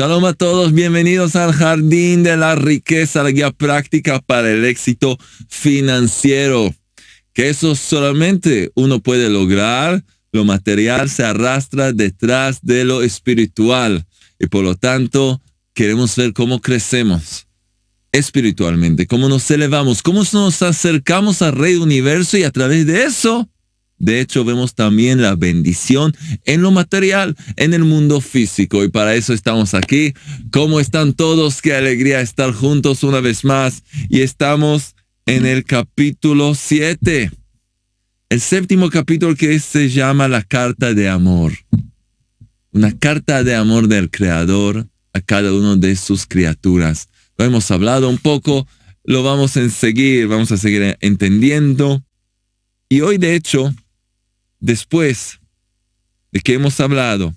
Shalom a todos, bienvenidos al Jardín de la Riqueza, la guía práctica para el éxito financiero. Que eso solamente uno puede lograr, lo material se arrastra detrás de lo espiritual y por lo tanto queremos ver cómo crecemos espiritualmente, cómo nos elevamos, cómo nos acercamos al Rey Universo y a través de eso de hecho, vemos también la bendición en lo material, en el mundo físico. Y para eso estamos aquí. ¿Cómo están todos? Qué alegría estar juntos una vez más. Y estamos en el capítulo 7. El séptimo capítulo que se llama la carta de amor. Una carta de amor del Creador a cada uno de sus criaturas. Lo hemos hablado un poco, lo vamos a seguir, vamos a seguir entendiendo. Y hoy de hecho después de que hemos hablado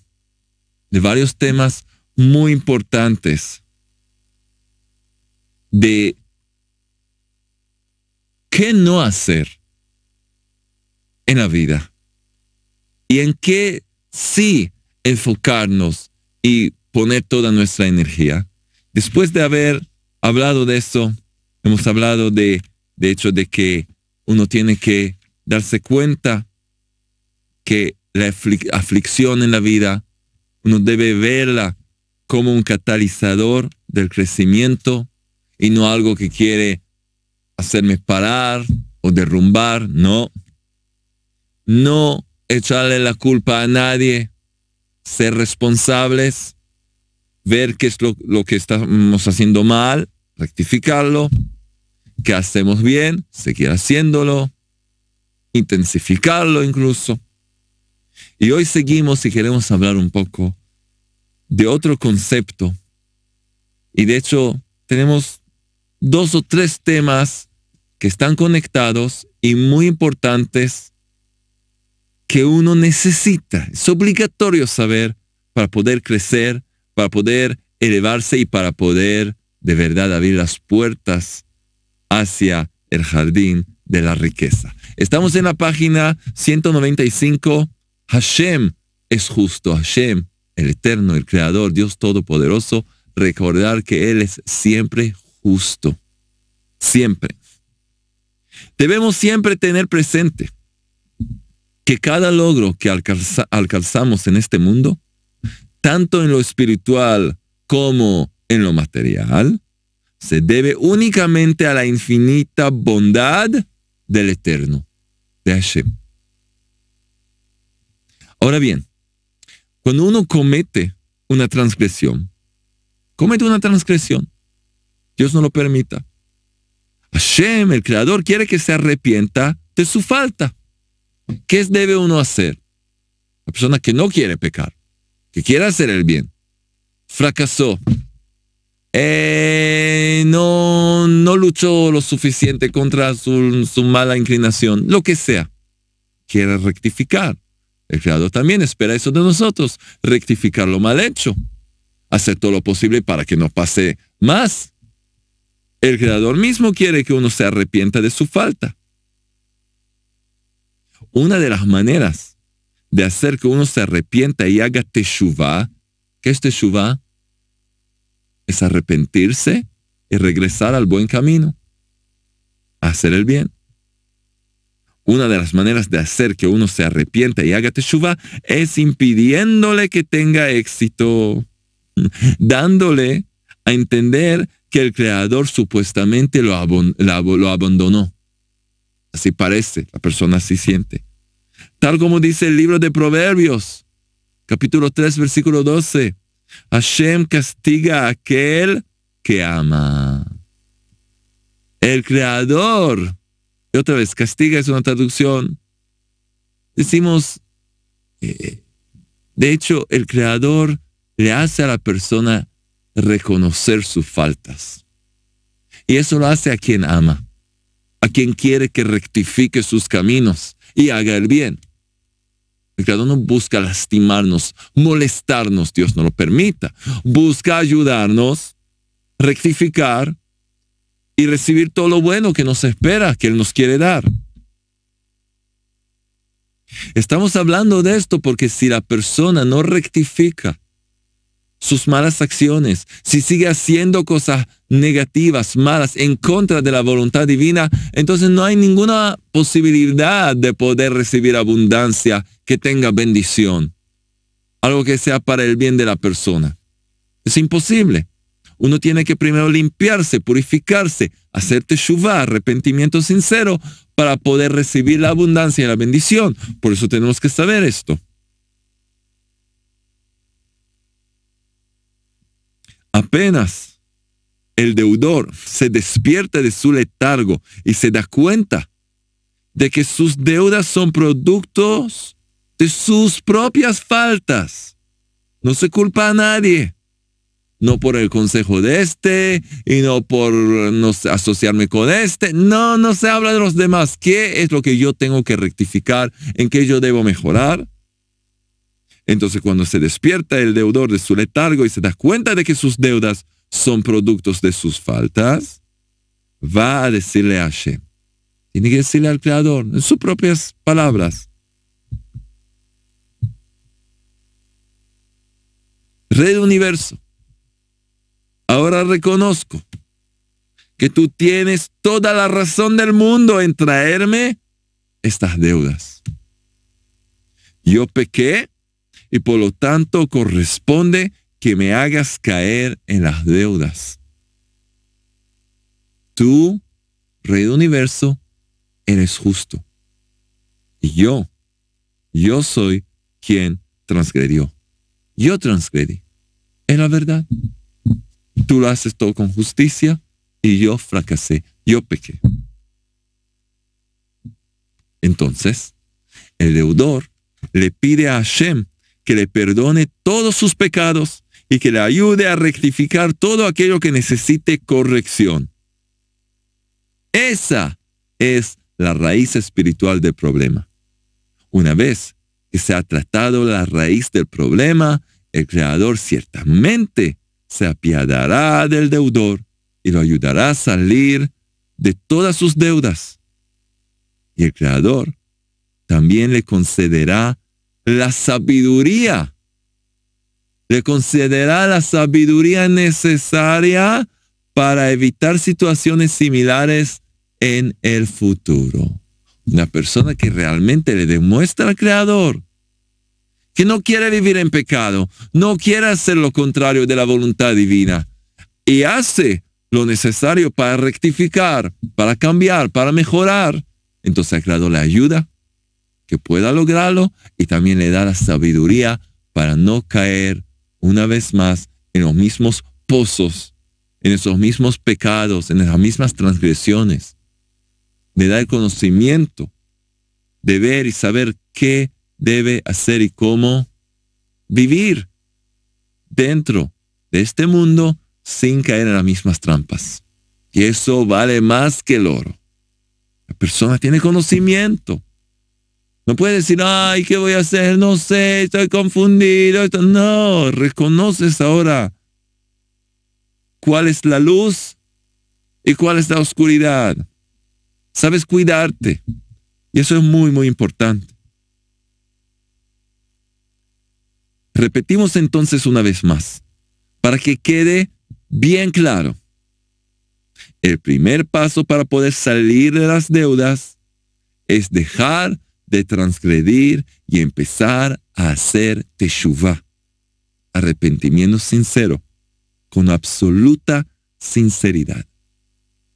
de varios temas muy importantes, de qué no hacer en la vida y en qué sí enfocarnos y poner toda nuestra energía. Después de haber hablado de eso, hemos hablado de, hecho de que uno tiene que darse cuenta que la aflicción en la vida, uno debe verla como un catalizador del crecimiento y no algo que quiere hacerme parar o derrumbar, no. No echarle la culpa a nadie, ser responsables, ver qué es lo, que estamos haciendo mal, rectificarlo, qué hacemos bien, seguir haciéndolo, intensificarlo incluso. Y hoy seguimos y queremos hablar un poco de otro concepto. Y de hecho, tenemos dos o tres temas que están conectados y muy importantes que uno necesita. Es obligatorio saber para poder crecer, para poder elevarse y para poder de verdad abrir las puertas hacia el jardín de la riqueza. Estamos en la página 195 Hashem es justo, Hashem, el eterno, el creador, Dios todopoderoso, recordar que Él es siempre justo, siempre. Debemos siempre tener presente que cada logro que alcanzamos en este mundo, tanto en lo espiritual como en lo material, se debe únicamente a la infinita bondad del Eterno, de Hashem. Ahora bien, cuando uno comete una transgresión, comete una transgresión. Dios no lo permita. Hashem, el Creador, quiere que se arrepienta de su falta. ¿Qué debe uno hacer? La persona que no quiere pecar, que quiere hacer el bien, fracasó. Eh, no, luchó lo suficiente contra su mala inclinación, lo que sea. Quiere rectificar. El Creador también espera eso de nosotros, rectificar lo mal hecho, hacer todo lo posible para que no pase más. El Creador mismo quiere que uno se arrepienta de su falta. Una de las maneras de hacer que uno se arrepienta y haga teshuva, que es teshuva? Es arrepentirse y regresar al buen camino, hacer el bien. Una de las maneras de hacer que uno se arrepienta y haga teshuva es impidiéndole que tenga éxito, dándole a entender que el Creador supuestamente lo, lo abandonó. Así parece, la persona así siente. Tal como dice el libro de Proverbios, capítulo 3, versículo 12. Hashem castiga a aquel que ama. El Creador y otra vez, castiga es una traducción. Decimos, eh, de hecho, el creador le hace a la persona reconocer sus faltas. Y eso lo hace a quien ama, a quien quiere que rectifique sus caminos y haga el bien. El creador no busca lastimarnos, molestarnos, Dios no lo permita. Busca ayudarnos, rectificar y recibir todo lo bueno que nos espera, que Él nos quiere dar. Estamos hablando de esto porque si la persona no rectifica sus malas acciones, si sigue haciendo cosas negativas, malas, en contra de la voluntad divina, entonces no hay ninguna posibilidad de poder recibir abundancia que tenga bendición, algo que sea para el bien de la persona. Es imposible. Uno tiene que primero limpiarse, purificarse, hacerte teshuva, arrepentimiento sincero, para poder recibir la abundancia y la bendición. Por eso tenemos que saber esto. Apenas el deudor se despierta de su letargo y se da cuenta de que sus deudas son productos de sus propias faltas. No se culpa a nadie no por el consejo de este y no por asociarme con este. No, no se habla de los demás. ¿Qué es lo que yo tengo que rectificar? ¿En qué yo debo mejorar? Entonces cuando se despierta el deudor de su letargo y se da cuenta de que sus deudas son productos de sus faltas, va a decirle a She. Tiene que decirle al Creador en sus propias palabras. Red Universo, Ahora reconozco que tú tienes toda la razón del mundo en traerme estas deudas. Yo pequé y por lo tanto corresponde que me hagas caer en las deudas. Tú, Rey del Universo, eres justo. Y yo, yo soy quien transgredió. Yo transgredí. Es la verdad. Tú lo haces todo con justicia y yo fracasé, yo pequé. Entonces, el deudor le pide a Hashem que le perdone todos sus pecados y que le ayude a rectificar todo aquello que necesite corrección. Esa es la raíz espiritual del problema. Una vez que se ha tratado la raíz del problema, el Creador ciertamente se apiadará del deudor y lo ayudará a salir de todas sus deudas. Y el Creador también le concederá la sabiduría. Le concederá la sabiduría necesaria para evitar situaciones similares en el futuro. Una persona que realmente le demuestra al Creador que no quiere vivir en pecado, no quiere hacer lo contrario de la voluntad divina y hace lo necesario para rectificar, para cambiar, para mejorar, entonces ha creado la ayuda que pueda lograrlo y también le da la sabiduría para no caer una vez más en los mismos pozos, en esos mismos pecados, en esas mismas transgresiones. Le da el conocimiento de ver y saber qué debe hacer y cómo vivir dentro de este mundo sin caer en las mismas trampas. Y eso vale más que el oro. La persona tiene conocimiento. No puede decir, ay, ¿qué voy a hacer? No sé, estoy confundido. No, reconoces ahora cuál es la luz y cuál es la oscuridad. Sabes cuidarte. Y eso es muy, muy importante. Repetimos entonces una vez más, para que quede bien claro. El primer paso para poder salir de las deudas es dejar de transgredir y empezar a hacer teshuva, arrepentimiento sincero, con absoluta sinceridad.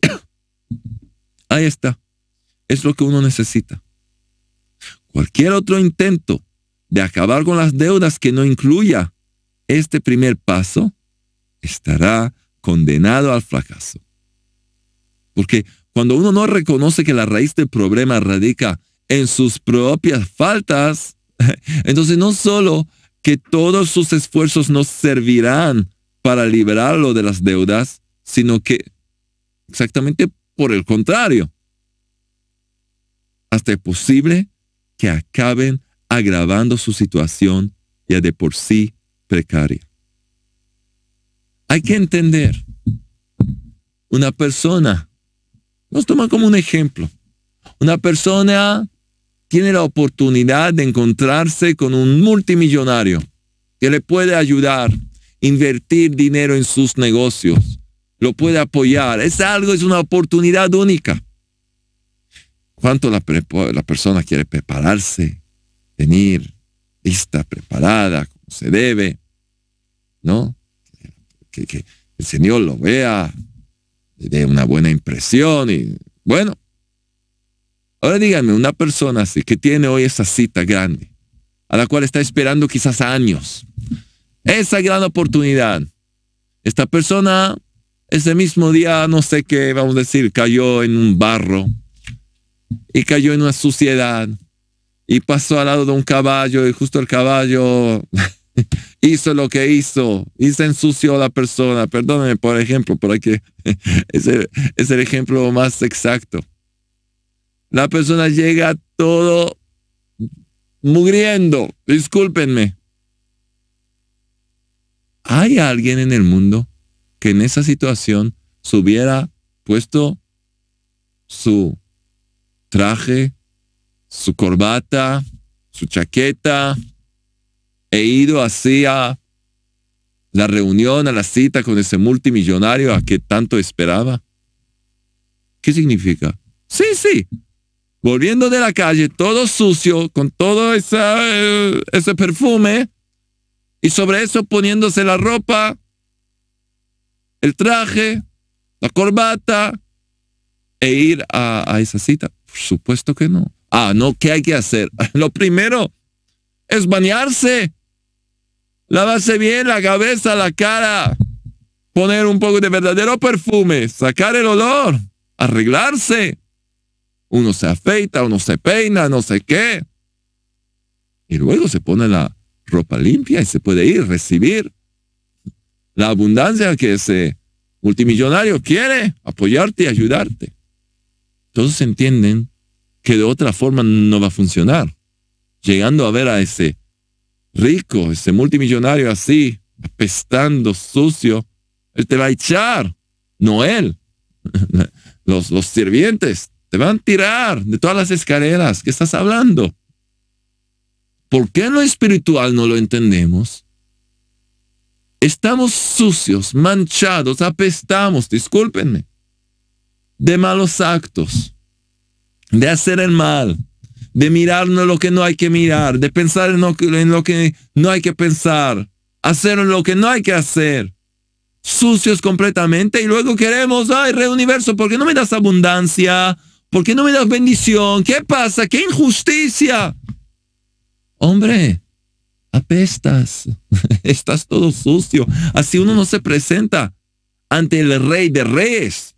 Ahí está, es lo que uno necesita. Cualquier otro intento de acabar con las deudas que no incluya este primer paso, estará condenado al fracaso. Porque cuando uno no reconoce que la raíz del problema radica en sus propias faltas, entonces no solo que todos sus esfuerzos no servirán para liberarlo de las deudas, sino que exactamente por el contrario, hasta es posible que acaben agravando su situación ya de por sí precaria. Hay que entender, una persona, nos toma como un ejemplo, una persona tiene la oportunidad de encontrarse con un multimillonario que le puede ayudar, invertir dinero en sus negocios, lo puede apoyar. Es algo, es una oportunidad única. ¿Cuánto la, la persona quiere prepararse, venir lista, preparada, como se debe, ¿no? Que, que el Señor lo vea, le dé una buena impresión y bueno. Ahora díganme, una persona así que tiene hoy esa cita grande, a la cual está esperando quizás años, esa gran oportunidad, esta persona ese mismo día, no sé qué, vamos a decir, cayó en un barro y cayó en una suciedad y pasó al lado de un caballo y justo el caballo hizo lo que hizo y se ensució la persona. Perdóneme, por ejemplo, por aquí es, el, ejemplo más exacto. La persona llega todo mugriendo, discúlpenme. ¿Hay alguien en el mundo que en esa situación se hubiera puesto su traje su corbata, su chaqueta. e ido hacia la reunión, a la cita con ese multimillonario a que tanto esperaba. ¿Qué significa? Sí, sí. Volviendo de la calle, todo sucio, con todo eh, ese perfume, y sobre eso poniéndose la ropa, el traje, la corbata, e ir a, a esa cita. Por supuesto que no. Ah, no, ¿qué hay que hacer? Lo primero es bañarse, lavarse bien la cabeza, la cara, poner un poco de verdadero perfume, sacar el olor, arreglarse. Uno se afeita, uno se peina, no sé qué. Y luego se pone la ropa limpia y se puede ir, recibir la abundancia que ese multimillonario quiere, apoyarte y ayudarte. Todos entienden que de otra forma no va a funcionar. Llegando a ver a ese rico, ese multimillonario así, apestando, sucio, él te va a echar, no él. Los, los sirvientes te van a tirar de todas las escaleras que estás hablando. ¿Por qué en lo espiritual no lo entendemos? Estamos sucios, manchados, apestamos, discúlpenme, de malos actos de hacer el mal, de mirarnos lo que no hay que mirar, de pensar en lo, que no hay que pensar, hacer lo que no hay que hacer, sucios completamente y luego queremos, ay, re universo, ¿por qué no me das abundancia? ¿Por qué no me das bendición? ¿Qué pasa? ¡Qué injusticia! Hombre, apestas, estás todo sucio, así uno no se presenta ante el rey de reyes.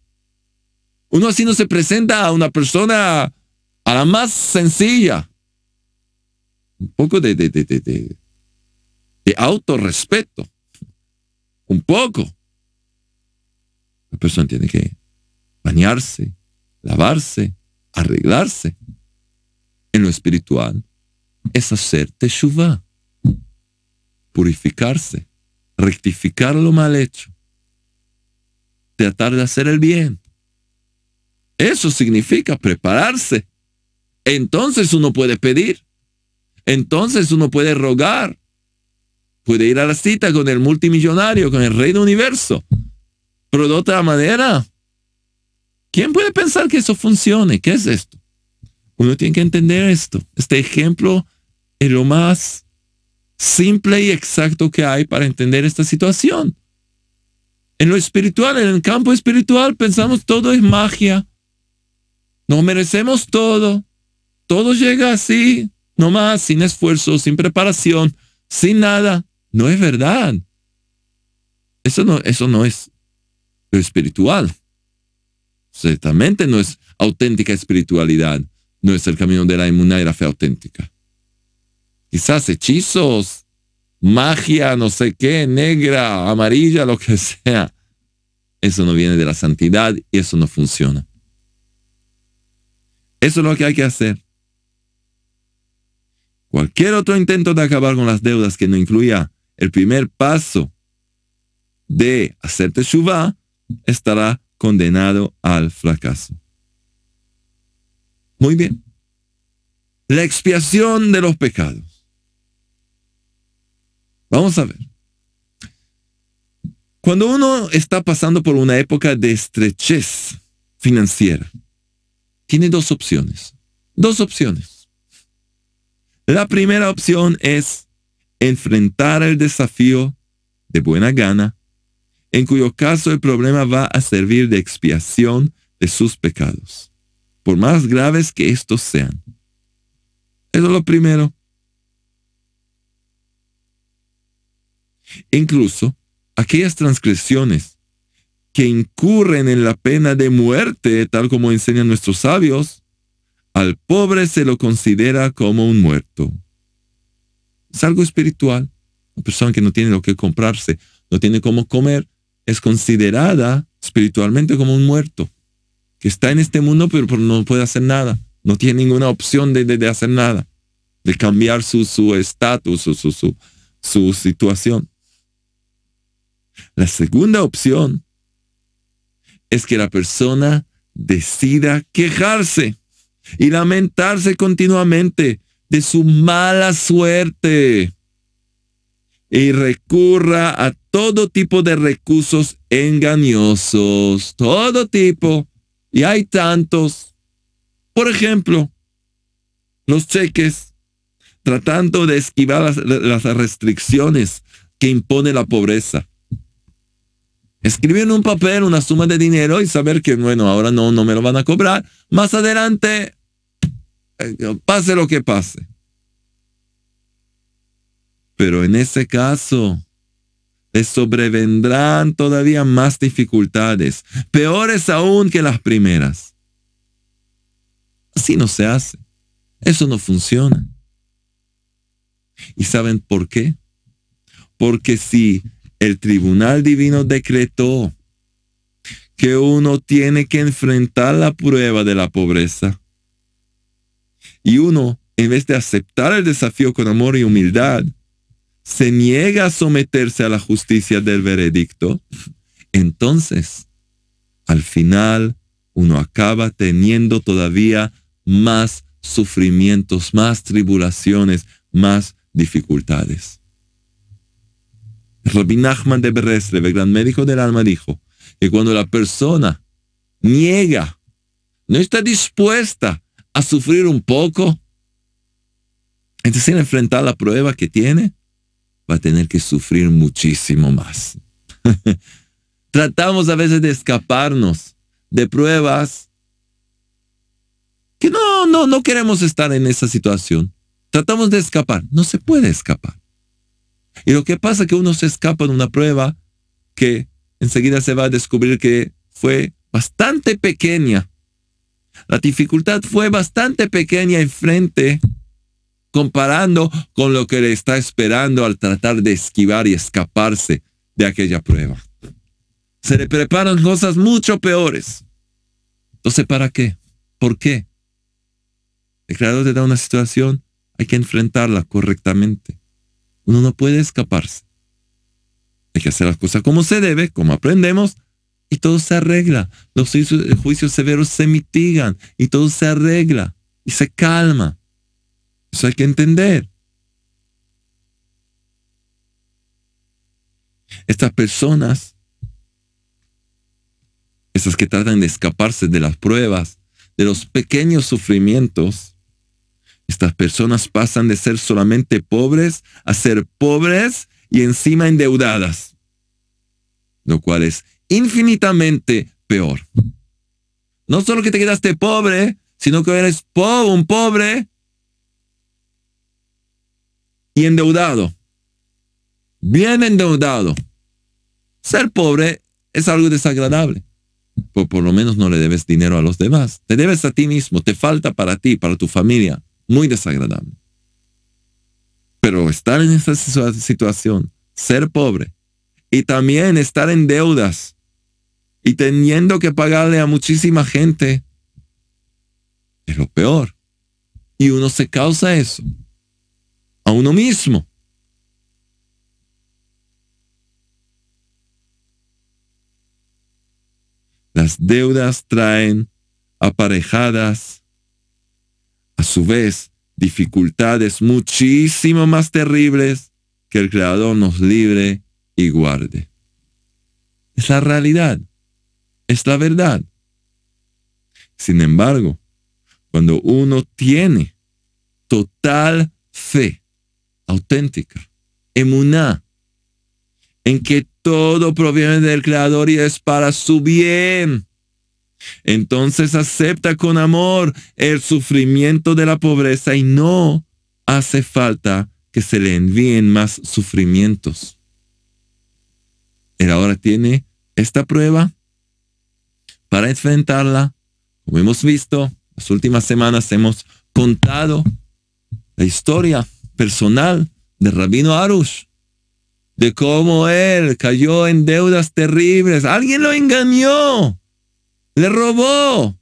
Uno así no se presenta a una persona a la más sencilla. Un poco de, de, de, autorrespeto. Un poco. La persona tiene que bañarse, lavarse, arreglarse. En lo espiritual es hacer teshuva, purificarse, rectificar lo mal hecho, tratar de hacer el bien. Eso significa prepararse. Entonces uno puede pedir. Entonces uno puede rogar. Puede ir a la cita con el multimillonario, con el rey del universo. Pero de otra manera, ¿quién puede pensar que eso funcione? ¿Qué es esto? Uno tiene que entender esto. Este ejemplo es lo más simple y exacto que hay para entender esta situación. En lo espiritual, en el campo espiritual, pensamos todo es magia, nos merecemos todo. Todo llega así, nomás, sin esfuerzo, sin preparación, sin nada. No es verdad. Eso no, eso no es espiritual. Ciertamente no es auténtica espiritualidad. No es el camino de la inmunidad y la fe auténtica. Quizás hechizos, magia, no sé qué, negra, amarilla, lo que sea. Eso no viene de la santidad y eso no funciona. Eso es lo que hay que hacer. Cualquier otro intento de acabar con las deudas que no incluya el primer paso de hacer teshuva estará condenado al fracaso. Muy bien. La expiación de los pecados. Vamos a ver. Cuando uno está pasando por una época de estrechez financiera, tiene dos opciones. Dos opciones. La primera opción es enfrentar el desafío de buena gana, en cuyo caso el problema va a servir de expiación de sus pecados, por más graves que estos sean. Eso es lo primero. Incluso aquellas transgresiones que incurren en la pena de muerte, tal como enseñan nuestros sabios, al pobre se lo considera como un muerto. Es algo espiritual. La persona que no tiene lo que comprarse, no tiene cómo comer, es considerada espiritualmente como un muerto, que está en este mundo pero, no puede hacer nada, no tiene ninguna opción de, hacer nada, de cambiar su estatus, o su, su, su situación. La segunda opción es que la persona decida quejarse y lamentarse continuamente de su mala suerte y recurra a todo tipo de recursos engañosos, todo tipo, y hay tantos. Por ejemplo, los cheques, tratando de esquivar las, restricciones que impone la pobreza escribir un papel una suma de dinero y saber que, bueno, ahora no, no me lo van a cobrar. Más adelante, eh, pase lo que pase. Pero en ese caso, les sobrevendrán todavía más dificultades, peores aún que las primeras. Así no se hace. Eso no funciona. ¿Y saben por qué? Porque si el tribunal divino decretó que uno tiene que enfrentar la prueba de la pobreza. Y uno, en vez de aceptar el desafío con amor y humildad, se niega a someterse a la justicia del veredicto. Entonces, al final, uno acaba teniendo todavía más sufrimientos, más tribulaciones, más dificultades. Rabbi Nachman de Berrestre, el gran médico del alma, dijo que cuando la persona niega, no está dispuesta a sufrir un poco, entonces sin enfrentar la prueba que tiene, va a tener que sufrir muchísimo más. Tratamos a veces de escaparnos de pruebas que no, no, no queremos estar en esa situación. Tratamos de escapar. No se puede escapar. Y lo que pasa es que uno se escapa de una prueba que enseguida se va a descubrir que fue bastante pequeña. La dificultad fue bastante pequeña enfrente, comparando con lo que le está esperando al tratar de esquivar y escaparse de aquella prueba. Se le preparan cosas mucho peores. Entonces, ¿para qué? ¿Por qué? El creador te da una situación, hay que enfrentarla correctamente. Uno no puede escaparse. Hay que hacer las cosas como se debe, como aprendemos, y todo se arregla. Los eh, juicios, severos se mitigan y todo se arregla y se calma. Eso hay que entender. Estas personas, esas que tratan de escaparse de las pruebas, de los pequeños sufrimientos, estas personas pasan de ser solamente pobres a ser pobres y encima endeudadas, lo cual es infinitamente peor. No solo que te quedaste pobre, sino que eres pobre, un pobre y endeudado. Bien endeudado. Ser pobre es algo desagradable. por lo menos no le debes dinero a los demás. Te debes a ti mismo, te falta para ti, para tu familia muy desagradable. Pero estar en esa situación, ser pobre y también estar en deudas y teniendo que pagarle a muchísima gente, es lo peor. Y uno se causa eso a uno mismo. Las deudas traen aparejadas a su vez, dificultades muchísimo más terribles que el Creador nos libre y guarde. Es la realidad, es la verdad. Sin embargo, cuando uno tiene total fe auténtica, emuná, en que todo proviene del Creador y es para su bien, entonces acepta con amor el sufrimiento de la pobreza y no hace falta que se le envíen más sufrimientos. Él ahora tiene esta prueba para enfrentarla. Como hemos visto, las últimas semanas hemos contado la historia personal de Rabino Arush, de cómo él cayó en deudas terribles. Alguien lo engañó le robó.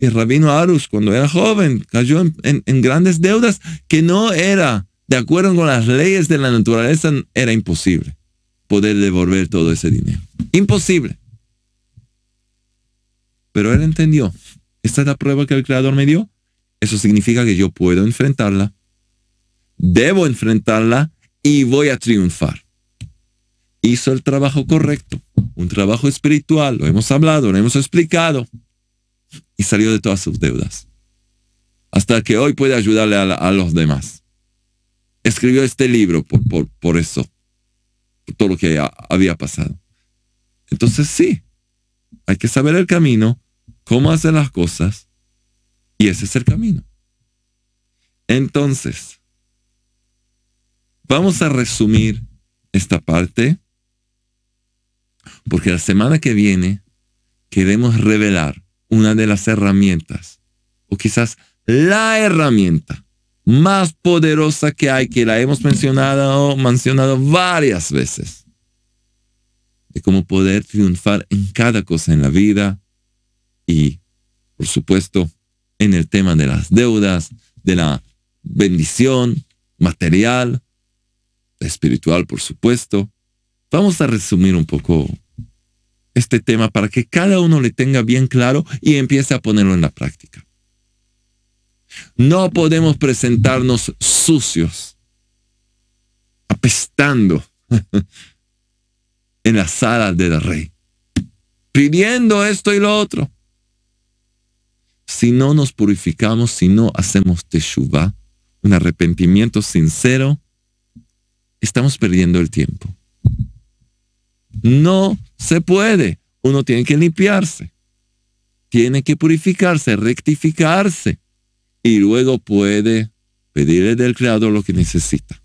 Y Rabino Arus, cuando era joven, cayó en, en, grandes deudas que no era, de acuerdo con las leyes de la naturaleza, era imposible poder devolver todo ese dinero. Imposible. Pero él entendió, esta es la prueba que el Creador me dio. Eso significa que yo puedo enfrentarla, debo enfrentarla y voy a triunfar hizo el trabajo correcto, un trabajo espiritual, lo hemos hablado, lo hemos explicado, y salió de todas sus deudas, hasta que hoy puede ayudarle a, los demás. Escribió este libro por, por, por eso, por todo lo que había pasado. Entonces sí, hay que saber el camino, cómo hacer las cosas, y ese es el camino. Entonces, vamos a resumir esta parte porque la semana que viene queremos revelar una de las herramientas, o quizás la herramienta más poderosa que hay, que la hemos mencionado, mencionado varias veces, de cómo poder triunfar en cada cosa en la vida y, por supuesto, en el tema de las deudas, de la bendición material, espiritual, por supuesto, Vamos a resumir un poco este tema para que cada uno le tenga bien claro y empiece a ponerlo en la práctica. No podemos presentarnos sucios, apestando en la sala del rey, pidiendo esto y lo otro. Si no nos purificamos, si no hacemos teshuva, un arrepentimiento sincero, estamos perdiendo el tiempo. No se puede. Uno tiene que limpiarse. Tiene que purificarse, rectificarse. Y luego puede pedirle del Creador lo que necesita.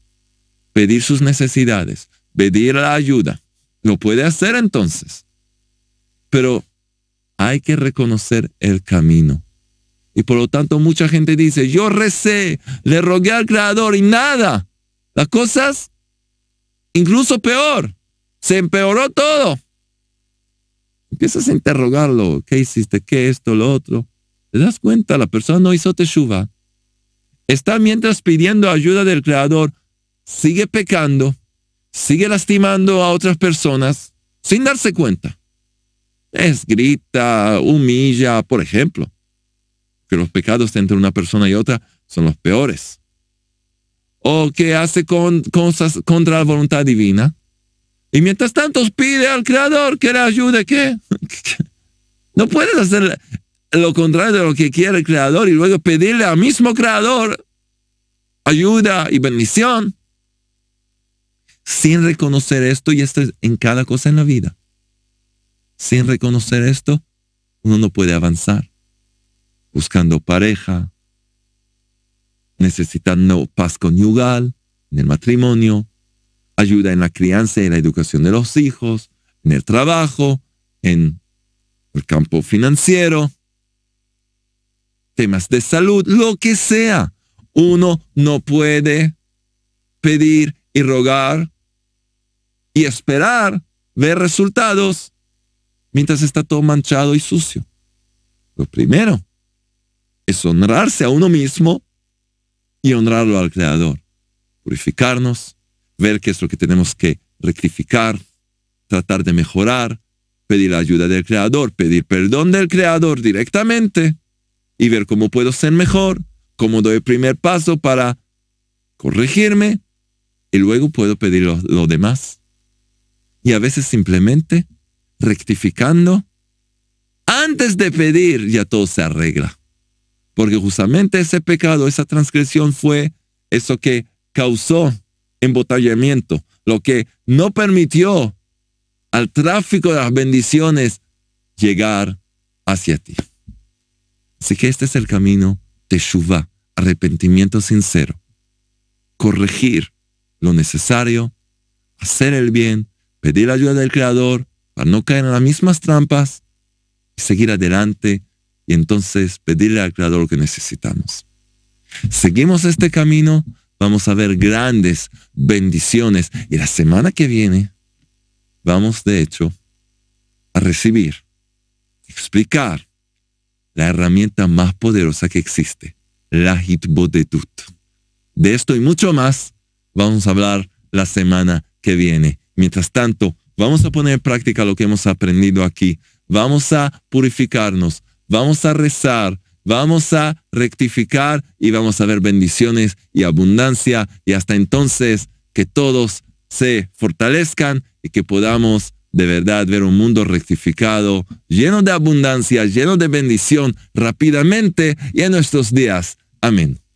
Pedir sus necesidades. Pedir la ayuda. Lo puede hacer entonces. Pero hay que reconocer el camino. Y por lo tanto mucha gente dice, yo recé, le rogué al Creador y nada. Las cosas, incluso peor. Se empeoró todo. Empiezas a interrogarlo. ¿Qué hiciste? ¿Qué esto? ¿Lo otro? Te das cuenta, la persona no hizo teshuva. Está mientras pidiendo ayuda del Creador. Sigue pecando. Sigue lastimando a otras personas sin darse cuenta. Es grita, humilla, por ejemplo. Que los pecados entre una persona y otra son los peores. O que hace con, cosas contra la voluntad divina y mientras tanto pide al Creador que le ayude, ¿qué? No puedes hacer lo contrario de lo que quiere el Creador y luego pedirle al mismo Creador ayuda y bendición sin reconocer esto, y esto es en cada cosa en la vida, sin reconocer esto, uno no puede avanzar. Buscando pareja, necesitando paz conyugal en el matrimonio, ayuda en la crianza y la educación de los hijos, en el trabajo, en el campo financiero, temas de salud, lo que sea. Uno no puede pedir y rogar y esperar ver resultados mientras está todo manchado y sucio. Lo primero es honrarse a uno mismo y honrarlo al Creador, purificarnos ver qué es lo que tenemos que rectificar, tratar de mejorar, pedir la ayuda del Creador, pedir perdón del Creador directamente y ver cómo puedo ser mejor, cómo doy el primer paso para corregirme y luego puedo pedir lo, demás. Y a veces simplemente rectificando, antes de pedir ya todo se arregla. Porque justamente ese pecado, esa transgresión fue eso que causó embotellamiento, lo que no permitió al tráfico de las bendiciones llegar hacia ti. Así que este es el camino de Shuvah, arrepentimiento sincero. Corregir lo necesario, hacer el bien, pedir la ayuda del Creador para no caer en las mismas trampas y seguir adelante y entonces pedirle al Creador lo que necesitamos. Seguimos este camino, vamos a ver grandes bendiciones. Y la semana que viene vamos, de hecho, a recibir, explicar la herramienta más poderosa que existe, la hitbodetut. De esto y mucho más vamos a hablar la semana que viene. Mientras tanto, vamos a poner en práctica lo que hemos aprendido aquí. Vamos a purificarnos, vamos a rezar, Vamos a rectificar y vamos a ver bendiciones y abundancia y hasta entonces que todos se fortalezcan y que podamos de verdad ver un mundo rectificado, lleno de abundancia, lleno de bendición rápidamente y en nuestros días. Amén.